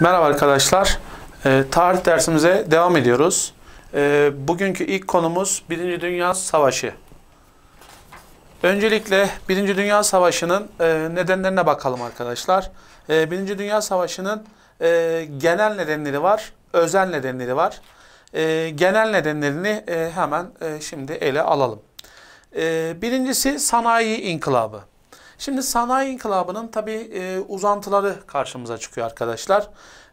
Merhaba arkadaşlar. E, tarih dersimize devam ediyoruz. E, bugünkü ilk konumuz Birinci Dünya Savaşı. Öncelikle Birinci Dünya Savaşı'nın e, nedenlerine bakalım arkadaşlar. E, Birinci Dünya Savaşı'nın e, genel nedenleri var, özel nedenleri var. E, genel nedenlerini e, hemen e, şimdi ele alalım. E, birincisi sanayi inkılabı. Şimdi sanayi inkılabının tabii e, uzantıları karşımıza çıkıyor arkadaşlar.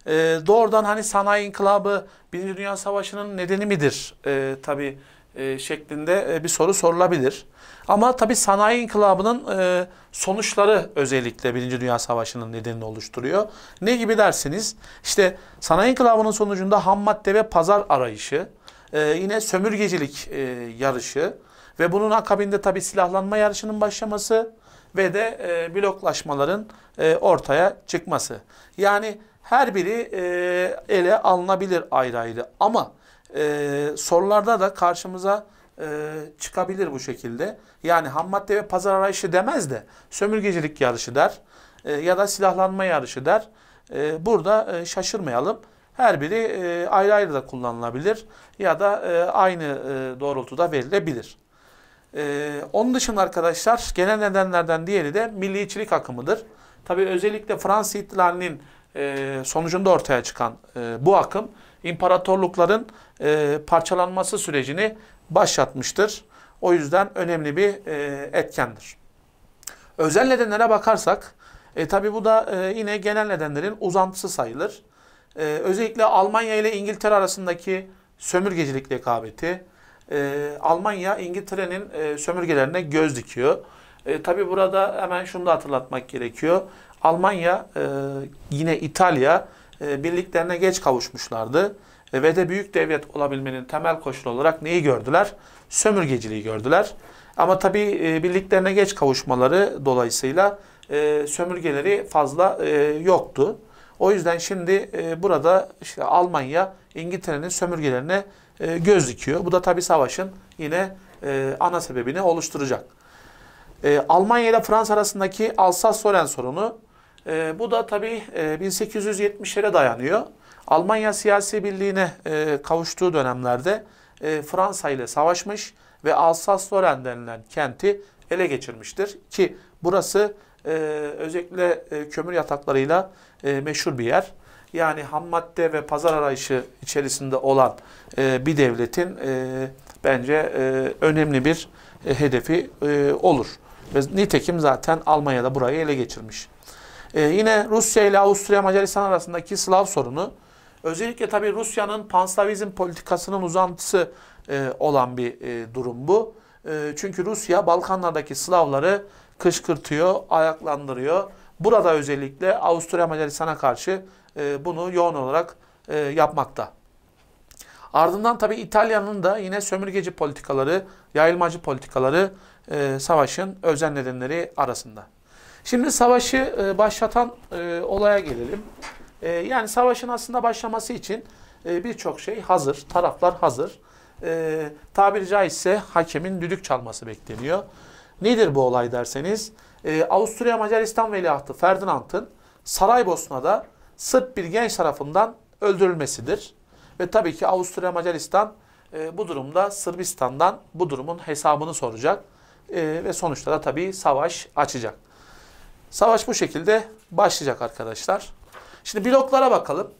E, doğrudan hani sanayi inkılabı Birinci Dünya Savaşı'nın nedeni midir? E, tabii e, şeklinde e, bir soru sorulabilir. Ama tabii sanayi inkılabının e, sonuçları özellikle Birinci Dünya Savaşı'nın nedenini oluşturuyor. Ne gibi dersiniz? İşte sanayi inkılabının sonucunda ham madde ve pazar arayışı, e, yine sömürgecilik e, yarışı ve bunun akabinde tabii silahlanma yarışının başlaması, ve de e, bloklaşmaların e, ortaya çıkması. Yani her biri e, ele alınabilir ayrı ayrı ama e, sorularda da karşımıza e, çıkabilir bu şekilde. Yani ham madde ve pazar arayışı demez de sömürgecilik yarışı der e, ya da silahlanma yarışı der. E, burada e, şaşırmayalım. Her biri e, ayrı ayrı da kullanılabilir ya da e, aynı e, doğrultuda verilebilir. Ee, onun dışında arkadaşlar genel nedenlerden diğeri de milliyetçilik akımıdır. Tabii özellikle Fransız ihtilalinin e, sonucunda ortaya çıkan e, bu akım imparatorlukların e, parçalanması sürecini başlatmıştır. O yüzden önemli bir e, etkendir. Özel nedenlere bakarsak, e, tabi bu da e, yine genel nedenlerin uzantısı sayılır. E, özellikle Almanya ile İngiltere arasındaki sömürgecilik rekabeti, e, Almanya İngiltere'nin e, sömürgelerine göz dikiyor. E, tabii burada hemen şunu da hatırlatmak gerekiyor. Almanya e, yine İtalya e, birliklerine geç kavuşmuşlardı. E, ve de büyük devlet olabilmenin temel koşulu olarak neyi gördüler? Sömürgeciliği gördüler. Ama tabii e, birliklerine geç kavuşmaları dolayısıyla e, sömürgeleri fazla e, yoktu. O yüzden şimdi e, burada işte Almanya İngiltere'nin sömürgelerine e, göz dikiyor. Bu da tabii savaşın yine e, ana sebebini oluşturacak. E, Almanya ile Fransa arasındaki Alsas-Solen sorunu e, bu da tabii e, 1870'lere dayanıyor. Almanya siyasi birliğine e, kavuştuğu dönemlerde e, Fransa ile savaşmış ve Alsas-Loren denilen kenti ele geçirmiştir. Ki burası e, özellikle e, kömür yataklarıyla e, meşhur bir yer yani ham madde ve pazar arayışı içerisinde olan e, bir devletin e, bence e, önemli bir e, hedefi e, olur. Ve nitekim zaten Almanya'da burayı ele geçirmiş. E, yine Rusya ile Avusturya Macaristan arasındaki Slav sorunu özellikle tabi Rusya'nın panslavizm politikasının uzantısı e, olan bir e, durum bu. E, çünkü Rusya Balkanlardaki Slavları kışkırtıyor, ayaklandırıyor. Burada özellikle Avusturya Macaristan'a karşı e, bunu yoğun olarak e, yapmakta. Ardından tabi İtalya'nın da yine sömürgeci politikaları, yayılmacı politikaları e, savaşın özel nedenleri arasında. Şimdi savaşı e, başlatan e, olaya gelelim. E, yani savaşın aslında başlaması için e, birçok şey hazır, taraflar hazır. E, tabiri caizse hakemin düdük çalması bekleniyor. Nedir bu olay derseniz? e, Avusturya Macaristan veliahtı Ferdinand'ın Saraybosna'da Sırp bir genç tarafından öldürülmesidir. Ve tabii ki Avusturya Macaristan e, bu durumda Sırbistan'dan bu durumun hesabını soracak. E, ve sonuçta da tabii savaş açacak. Savaş bu şekilde başlayacak arkadaşlar. Şimdi bloklara bakalım.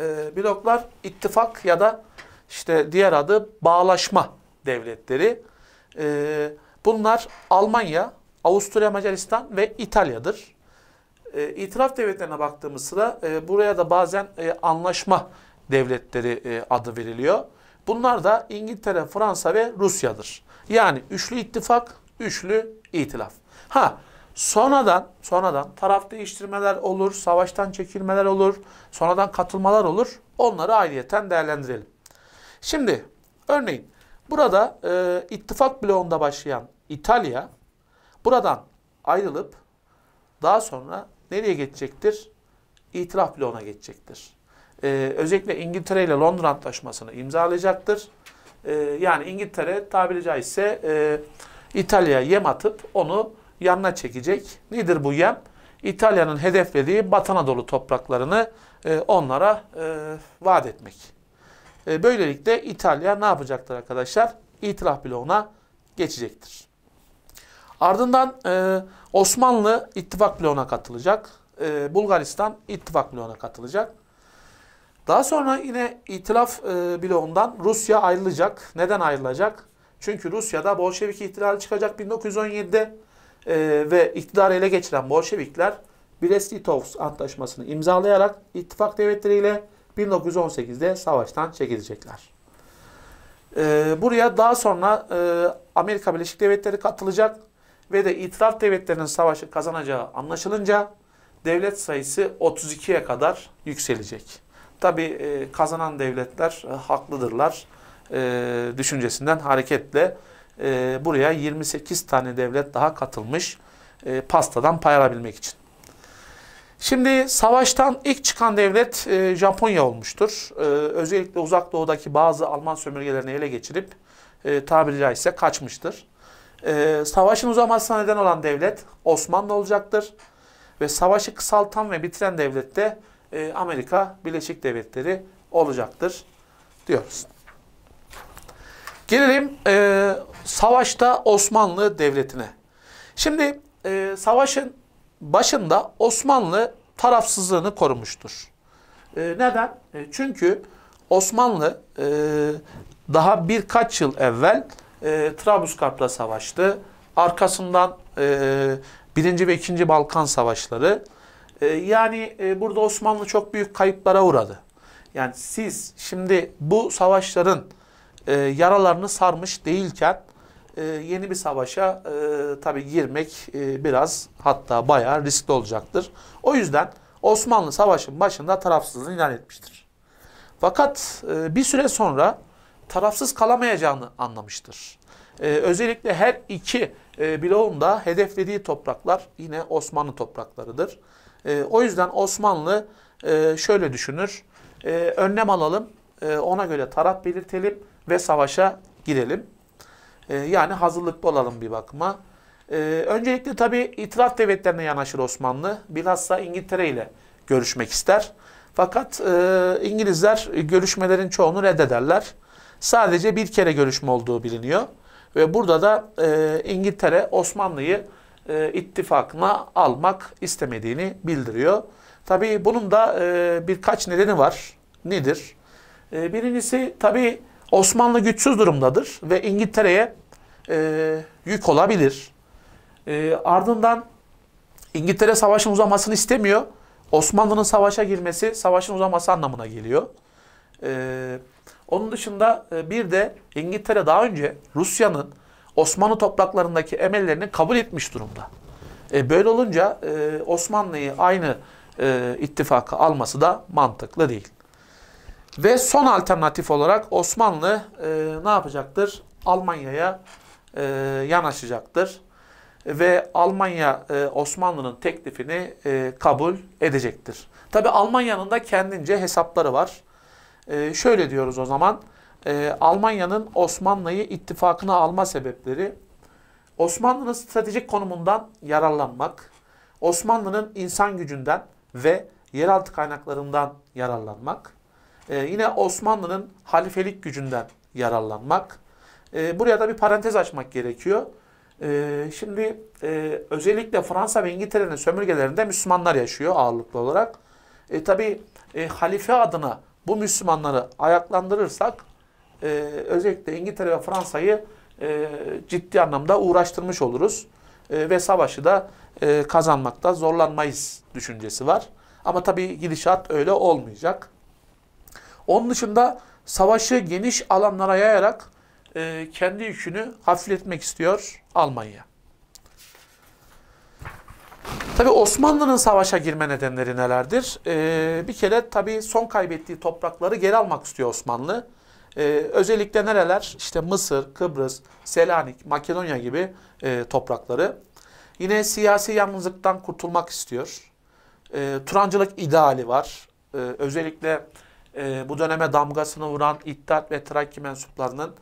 E, bloklar ittifak ya da işte diğer adı bağlaşma devletleri. E, bunlar Almanya, Avusturya, Macaristan ve İtalya'dır. E, itiraf devletlerine baktığımız sıra e, buraya da bazen e, anlaşma devletleri e, adı veriliyor. Bunlar da İngiltere, Fransa ve Rusya'dır. Yani üçlü ittifak, üçlü itilaf. Ha sonradan sonradan taraf değiştirmeler olur, savaştan çekilmeler olur, sonradan katılmalar olur. Onları ayrıyeten değerlendirelim. Şimdi örneğin burada e, ittifak bloğunda başlayan İtalya Buradan ayrılıp daha sonra nereye geçecektir? İtiraf bloğuna geçecektir. Ee, özellikle İngiltere ile Londra Antlaşması'nı imzalayacaktır. Ee, yani İngiltere tabiri caizse e, İtalya'ya yem atıp onu yanına çekecek. Nedir bu yem? İtalya'nın hedeflediği Batı Anadolu topraklarını e, onlara e, vaat etmek. E, böylelikle İtalya ne yapacaktır arkadaşlar? İtiraf bloğuna geçecektir. Ardından e, Osmanlı ittifak bloğuna katılacak. E, Bulgaristan ittifak bloğuna katılacak. Daha sonra yine itilaf e, bloğundan Rusya ayrılacak. Neden ayrılacak? Çünkü Rusya'da Bolşevik ihtilali çıkacak 1917'de e, ve iktidarı ele geçiren Bolşevikler Brest-Litovsk Antlaşması'nı imzalayarak ittifak devletleriyle 1918'de savaştan çekilecekler. E, buraya daha sonra e, Amerika Birleşik Devletleri katılacak ve de itiraf devletlerinin savaşı kazanacağı anlaşılınca devlet sayısı 32'ye kadar yükselecek. Tabi e, kazanan devletler e, haklıdırlar e, düşüncesinden hareketle e, buraya 28 tane devlet daha katılmış e, pastadan pay alabilmek için. Şimdi savaştan ilk çıkan devlet e, Japonya olmuştur. E, özellikle uzak doğudaki bazı Alman sömürgelerini ele geçirip e, tabiri caizse kaçmıştır e, savaşın uzamasına neden olan devlet Osmanlı olacaktır. Ve savaşı kısaltan ve bitiren devlet de e, Amerika Birleşik Devletleri olacaktır diyoruz. Gelelim e, savaşta Osmanlı Devleti'ne. Şimdi e, savaşın başında Osmanlı tarafsızlığını korumuştur. E, neden? E, çünkü Osmanlı e, daha birkaç yıl evvel e, Trablusgarp'la savaştı. Arkasından e, 1. ve 2. Balkan Savaşları. E, yani e, burada Osmanlı çok büyük kayıplara uğradı. Yani siz şimdi bu savaşların e, yaralarını sarmış değilken e, yeni bir savaşa e, tabii girmek e, biraz hatta bayağı riskli olacaktır. O yüzden Osmanlı savaşın başında tarafsızlığını ilan etmiştir. Fakat e, bir süre sonra tarafsız kalamayacağını anlamıştır. Ee, özellikle her iki e, bloğun da hedeflediği topraklar yine Osmanlı topraklarıdır. E, o yüzden Osmanlı e, şöyle düşünür, e, önlem alalım, e, ona göre taraf belirtelim ve savaşa girelim. E, yani hazırlıklı olalım bir bakıma. E, öncelikle tabii itiraf devletlerine yanaşır Osmanlı, bilhassa İngiltere ile görüşmek ister. Fakat e, İngilizler görüşmelerin çoğunu reddederler sadece bir kere görüşme olduğu biliniyor. Ve burada da e, İngiltere Osmanlı'yı e, ittifakına almak istemediğini bildiriyor. Tabi bunun da e, birkaç nedeni var. Nedir? E, birincisi tabi Osmanlı güçsüz durumdadır ve İngiltere'ye e, yük olabilir. E, ardından İngiltere savaşın uzamasını istemiyor. Osmanlı'nın savaşa girmesi savaşın uzaması anlamına geliyor. E, onun dışında e, bir de İngiltere daha önce Rusya'nın Osmanlı topraklarındaki emellerini kabul etmiş durumda. E böyle olunca e, Osmanlı'yı aynı e, ittifaka alması da mantıklı değil. Ve son alternatif olarak Osmanlı ne yapacaktır? Almanya'ya yanaşacaktır. Ve Almanya Osmanlı'nın teklifini kabul edecektir. Tabi Almanya'nın da kendince hesapları var. E, şöyle diyoruz o zaman. E, Almanya'nın Osmanlı'yı ittifakına alma sebepleri Osmanlı'nın stratejik konumundan yararlanmak, Osmanlı'nın insan gücünden ve yeraltı kaynaklarından yararlanmak, e, yine Osmanlı'nın halifelik gücünden yararlanmak. E, buraya da bir parantez açmak gerekiyor. E, şimdi e, özellikle Fransa ve İngiltere'nin sömürgelerinde Müslümanlar yaşıyor ağırlıklı olarak. E, Tabi e, halife adına bu Müslümanları ayaklandırırsak e, özellikle İngiltere ve Fransa'yı e, ciddi anlamda uğraştırmış oluruz. E, ve savaşı da e, kazanmakta zorlanmayız düşüncesi var. Ama tabii gidişat öyle olmayacak. Onun dışında savaşı geniş alanlara yayarak e, kendi yükünü hafifletmek istiyor Almanya. Tabi Osmanlı'nın savaşa girme nedenleri nelerdir? Ee, bir kere tabi son kaybettiği toprakları geri almak istiyor Osmanlı. Ee, özellikle nereler? İşte Mısır, Kıbrıs, Selanik, Makedonya gibi e, toprakları. Yine siyasi yalnızlıktan kurtulmak istiyor. Ee, Turancılık ideali var. Ee, özellikle e, bu döneme damgasını vuran İttihat ve Trakya mensuplarının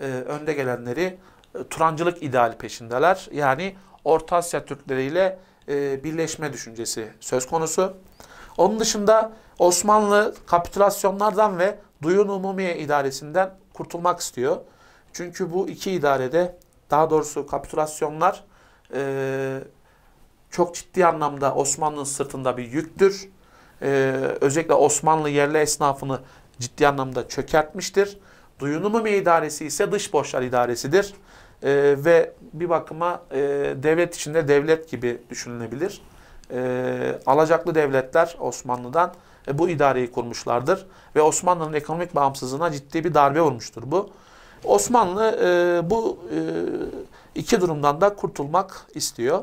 e, önde gelenleri e, Turancılık ideali peşindeler. Yani Orta Asya Türkleriyle ile e, birleşme düşüncesi söz konusu. Onun dışında Osmanlı kapitülasyonlardan ve Duyun Umumiye idaresinden kurtulmak istiyor. Çünkü bu iki idarede daha doğrusu kapitülasyonlar e, çok ciddi anlamda Osmanlı'nın sırtında bir yüktür. E, özellikle Osmanlı yerli esnafını ciddi anlamda çökertmiştir. Duyun Umumiye idaresi ise dış borçlar idaresidir e, ve bir bakıma e, devlet içinde devlet gibi düşünülebilir. E, alacaklı devletler Osmanlı'dan e, bu idareyi kurmuşlardır ve Osmanlı'nın ekonomik bağımsızlığına ciddi bir darbe vurmuştur bu. Osmanlı e, bu e, iki durumdan da kurtulmak istiyor.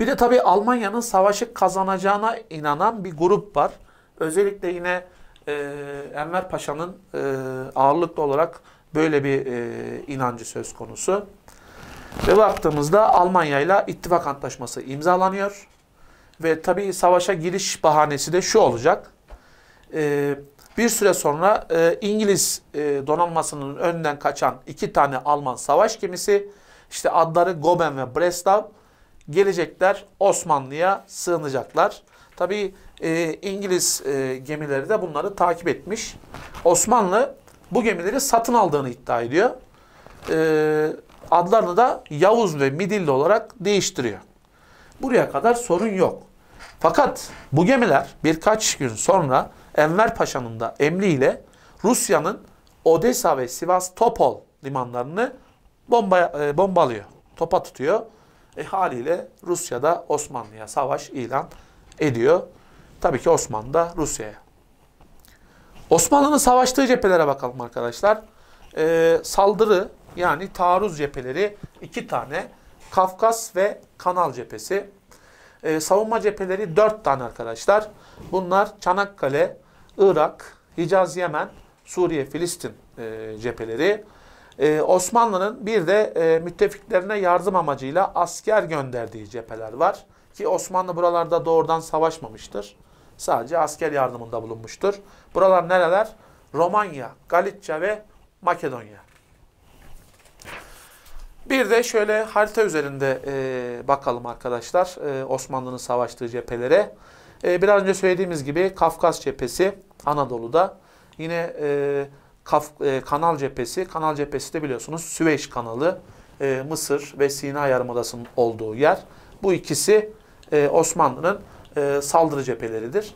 Bir de tabii Almanya'nın savaşı kazanacağına inanan bir grup var. Özellikle yine e, Enver Paşa'nın e, ağırlıklı olarak Böyle bir e, inancı söz konusu. Ve baktığımızda Almanya ile ittifak antlaşması imzalanıyor. Ve tabii savaşa giriş bahanesi de şu olacak. E, bir süre sonra e, İngiliz e, donanmasının önünden kaçan iki tane Alman savaş gemisi, işte adları Goben ve Breslav gelecekler Osmanlı'ya sığınacaklar. Tabii e, İngiliz e, gemileri de bunları takip etmiş. Osmanlı bu gemileri satın aldığını iddia ediyor. Ee, adlarını da Yavuz ve Midilli olarak değiştiriyor. Buraya kadar sorun yok. Fakat bu gemiler birkaç gün sonra Enver Paşa'nın da emriyle Rusya'nın Odessa ve Sivas Topol limanlarını bomba, e, bombalıyor. Topa tutuyor. E, haliyle Rusya'da Osmanlı'ya savaş ilan ediyor. Tabii ki Osmanlı da Rusya'ya. Osmanlı'nın savaştığı cephelere bakalım arkadaşlar. Ee, saldırı yani taarruz cepheleri iki tane. Kafkas ve Kanal cephesi. Ee, savunma cepheleri dört tane arkadaşlar. Bunlar Çanakkale, Irak, Hicaz, Yemen, Suriye, Filistin e, cepheleri. Ee, Osmanlı'nın bir de e, müttefiklerine yardım amacıyla asker gönderdiği cepheler var. Ki Osmanlı buralarda doğrudan savaşmamıştır sadece asker yardımında bulunmuştur. Buralar nereler? Romanya, Galicia ve Makedonya. Bir de şöyle harita üzerinde e, bakalım arkadaşlar e, Osmanlı'nın savaştığı cephelere. E, biraz önce söylediğimiz gibi Kafkas cephesi Anadolu'da. Yine e, Kaf, e, Kanal cephesi, Kanal cephesi de biliyorsunuz Süveyş kanalı, e, Mısır ve Sina Yarımadası'nın olduğu yer. Bu ikisi e, Osmanlı'nın e, saldırı cepheleridir.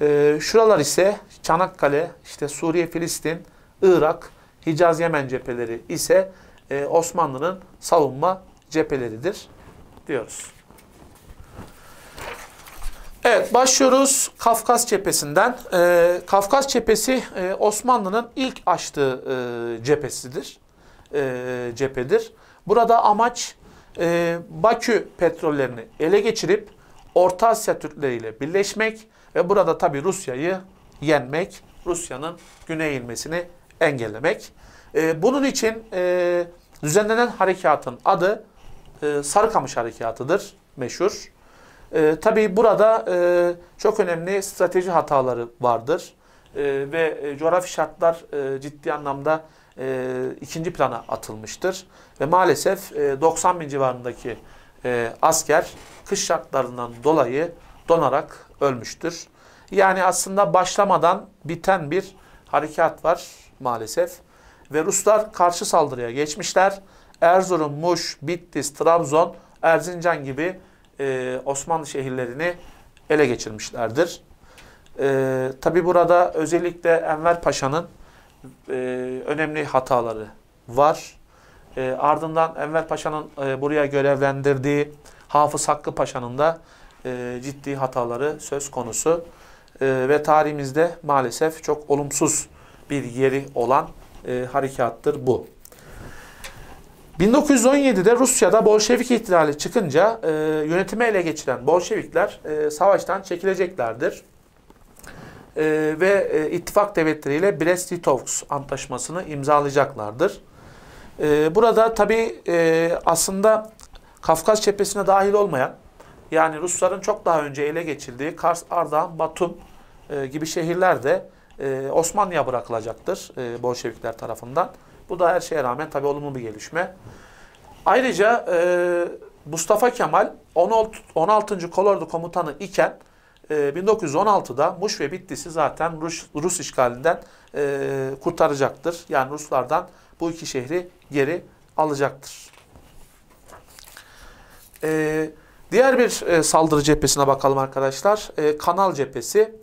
E, şuralar ise Çanakkale, işte Suriye, Filistin, Irak, Hicaz, Yemen cepheleri ise e, Osmanlı'nın savunma cepheleridir diyoruz. Evet başlıyoruz Kafkas cephesinden. Ee, Kafkas cephesi e, Osmanlı'nın ilk açtığı e, cephesidir. E, cephedir. Burada amaç e, Bakü petrollerini ele geçirip Orta Asya Türkleriyle birleşmek ve burada tabi Rusya'yı yenmek, Rusya'nın güneye inmesini engellemek. E, bunun için e, düzenlenen harekatın adı e, Sarıkamış Harekatı'dır, meşhur. E, tabii burada e, çok önemli strateji hataları vardır e, ve e, coğrafi şartlar e, ciddi anlamda e, ikinci plana atılmıştır. Ve maalesef e, 90 bin civarındaki e, asker kış şartlarından dolayı donarak ölmüştür. Yani aslında başlamadan biten bir harekat var maalesef. Ve Ruslar karşı saldırıya geçmişler. Erzurum, Muş, Bitlis, Trabzon, Erzincan gibi e, Osmanlı şehirlerini ele geçirmişlerdir. E, Tabi burada özellikle Enver Paşa'nın e, önemli hataları var. E, ardından Enver Paşa'nın e, buraya görevlendirdiği Hafız Hakkı Paşa'nın da e, ciddi hataları söz konusu. E, ve tarihimizde maalesef çok olumsuz bir yeri olan e, harekattır bu. 1917'de Rusya'da Bolşevik ihtilali çıkınca e, yönetimi ele geçiren Bolşevikler e, savaştan çekileceklerdir. E, ve e, ittifak devletleriyle Brest-Litovsk antlaşmasını imzalayacaklardır. Ee, burada tabii e, aslında Kafkas cephesine dahil olmayan, yani Rusların çok daha önce ele geçirdiği Kars, Ardahan, Batum e, gibi şehirler de e, Osmanlı'ya bırakılacaktır e, Bolşevikler tarafından. Bu da her şeye rağmen tabii olumlu bir gelişme. Ayrıca Mustafa Kemal 16. Kolordu Komutanı iken 1916'da Muş ve Bitlis'i zaten Rus, Rus işgalinden e, kurtaracaktır. Yani Ruslardan bu iki şehri geri alacaktır. Ee, diğer bir e, saldırı cephesine bakalım arkadaşlar. E, Kanal cephesi.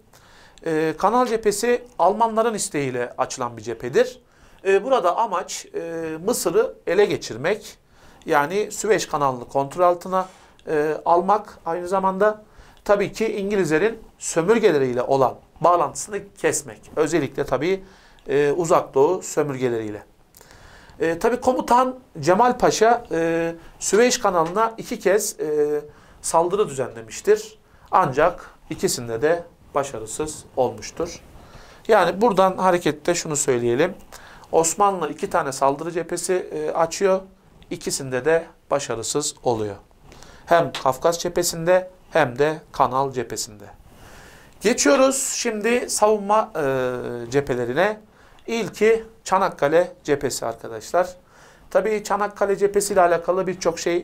E, Kanal cephesi Almanların isteğiyle açılan bir cephedir. E, burada amaç e, Mısır'ı ele geçirmek. Yani Süveyş kanalını kontrol altına e, almak. Aynı zamanda tabii ki İngilizlerin sömürgeleriyle olan bağlantısını kesmek. Özellikle tabii e, uzak doğu sömürgeleriyle. E, tabii komutan Cemal Paşa e, Süveyş kanalına iki kez e, saldırı düzenlemiştir. Ancak ikisinde de başarısız olmuştur. Yani buradan harekette şunu söyleyelim. Osmanlı iki tane saldırı cephesi e, açıyor. İkisinde de başarısız oluyor. Hem Kafkas cephesinde hem de Kanal cephesinde. Geçiyoruz şimdi savunma e, cephelerine. İlki Çanakkale cephesi arkadaşlar. Tabii Çanakkale cephesi ile alakalı birçok şey e,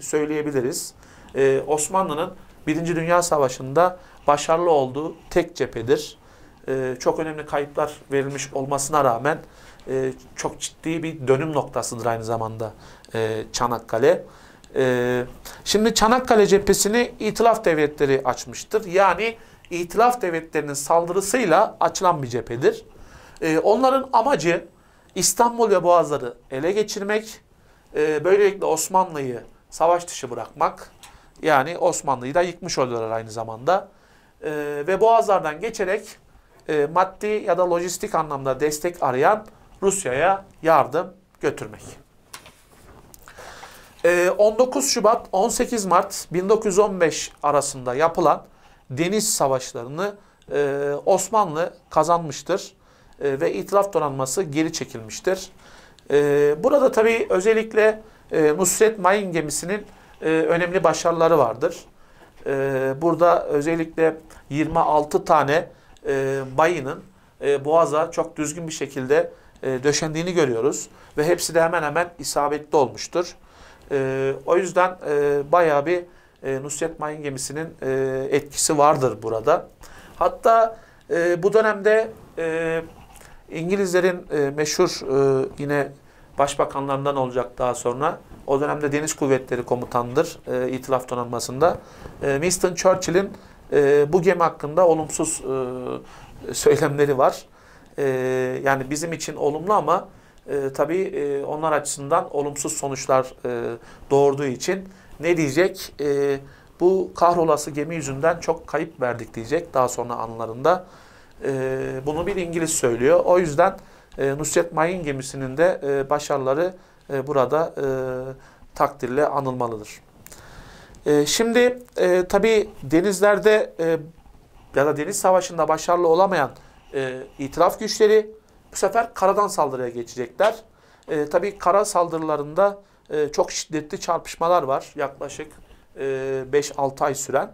söyleyebiliriz. E, Osmanlı'nın Birinci Dünya Savaşı'nda başarılı olduğu tek cephedir. E, çok önemli kayıplar verilmiş olmasına rağmen e, çok ciddi bir dönüm noktasıdır aynı zamanda e, Çanakkale. E, şimdi Çanakkale cephesini İtilaf Devletleri açmıştır. Yani İtilaf Devletleri'nin saldırısıyla açılan bir cephedir. E, onların amacı İstanbul ve Boğazları ele geçirmek, e, böylelikle Osmanlı'yı savaş dışı bırakmak. Yani Osmanlı'yı da yıkmış oluyorlar aynı zamanda. E, ve Boğazlardan geçerek e, maddi ya da lojistik anlamda destek arayan Rusya'ya yardım götürmek. 19 Şubat 18 Mart 1915 arasında yapılan deniz savaşlarını Osmanlı kazanmıştır. Ee, ve itilaf donanması geri çekilmiştir. Ee, burada tabii özellikle e, Nusret Mayın gemisinin e, önemli başarıları vardır. Ee, burada özellikle 26 tane e, mayının e, boğaza çok düzgün bir şekilde döşendiğini görüyoruz. Ve hepsi de hemen hemen isabetli olmuştur. o yüzden e, bayağı bir Nusret Mayın gemisinin etkisi vardır burada. Hatta bu dönemde İngilizlerin e, meşhur e, yine başbakanlarından olacak daha sonra. O dönemde Deniz Kuvvetleri Komutanıdır e, İtilaf Donanması'nda. E, Winston Churchill'in e, bu gemi hakkında olumsuz e, söylemleri var. E, yani bizim için olumlu ama e, tabii e, onlar açısından olumsuz sonuçlar e, doğurduğu için ne diyecek? E, bu kahrolası gemi yüzünden çok kayıp verdik diyecek daha sonra anlarında. E, bunu bir İngiliz söylüyor. O yüzden e, Nusret Mayın gemisinin de e, başarıları e, burada e, takdirle anılmalıdır. E, şimdi e, tabii denizlerde e, ya da deniz savaşında başarılı olamayan e, itilaf güçleri bu sefer karadan saldırıya geçecekler. E, tabii kara saldırılarında e, çok şiddetli çarpışmalar var. Yaklaşık e, 5-6 ay süren.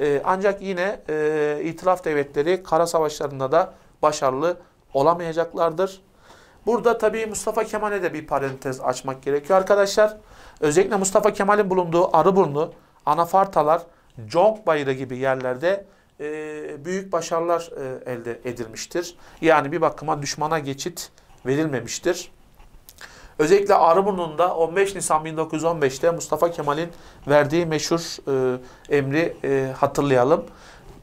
Ee, ancak yine e, itilaf devletleri kara savaşlarında da başarılı olamayacaklardır. Burada tabii Mustafa Kemal'e de bir parantez açmak gerekiyor arkadaşlar. Özellikle Mustafa Kemal'in bulunduğu Arıburnu, Anafartalar, Conk Bayırı gibi yerlerde e, büyük başarılar e, elde edilmiştir. Yani bir bakıma düşmana geçit verilmemiştir. Özellikle Arıburnu'nda 15 Nisan 1915'te Mustafa Kemal'in verdiği meşhur e, emri e, hatırlayalım.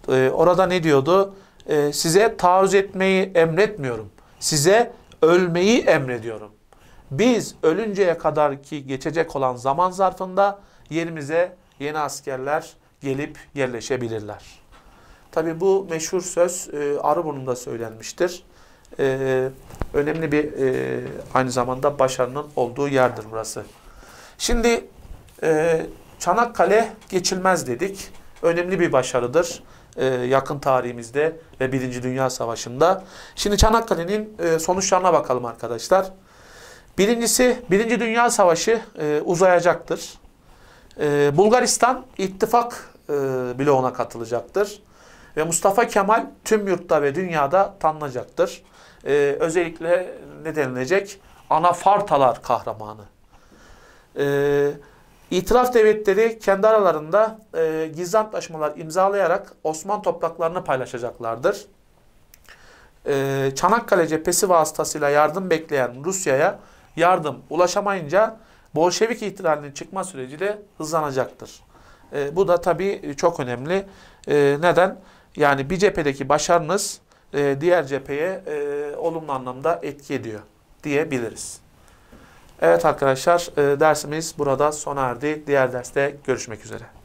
E, orada ne diyordu? E, size taarruz etmeyi emretmiyorum. Size ölmeyi emrediyorum. Biz ölünceye kadar ki geçecek olan zaman zarfında yerimize yeni askerler gelip yerleşebilirler. Tabi bu meşhur söz e, Arıburnu'nda söylenmiştir e, önemli bir e, aynı zamanda başarının olduğu yerdir burası. Şimdi e, Çanakkale geçilmez dedik. Önemli bir başarıdır e, yakın tarihimizde ve Birinci Dünya Savaşı'nda. Şimdi Çanakkale'nin e, sonuçlarına bakalım arkadaşlar. Birincisi Birinci Dünya Savaşı e, uzayacaktır. E, Bulgaristan ittifak e, bloğuna katılacaktır. Ve Mustafa Kemal tüm yurtta ve dünyada tanınacaktır e, özellikle ne denilecek? Anafartalar kahramanı. E, İtiraf devletleri kendi aralarında e, gizli antlaşmalar imzalayarak Osman topraklarını paylaşacaklardır. E, Çanakkale cephesi vasıtasıyla yardım bekleyen Rusya'ya yardım ulaşamayınca Bolşevik ihtilalinin çıkma süreci de hızlanacaktır. E, bu da tabii çok önemli. E, neden? Yani bir cephedeki başarınız e, diğer cepheye e, olumlu anlamda etki ediyor diyebiliriz. Evet arkadaşlar e, dersimiz burada sona erdi. Diğer derste görüşmek üzere.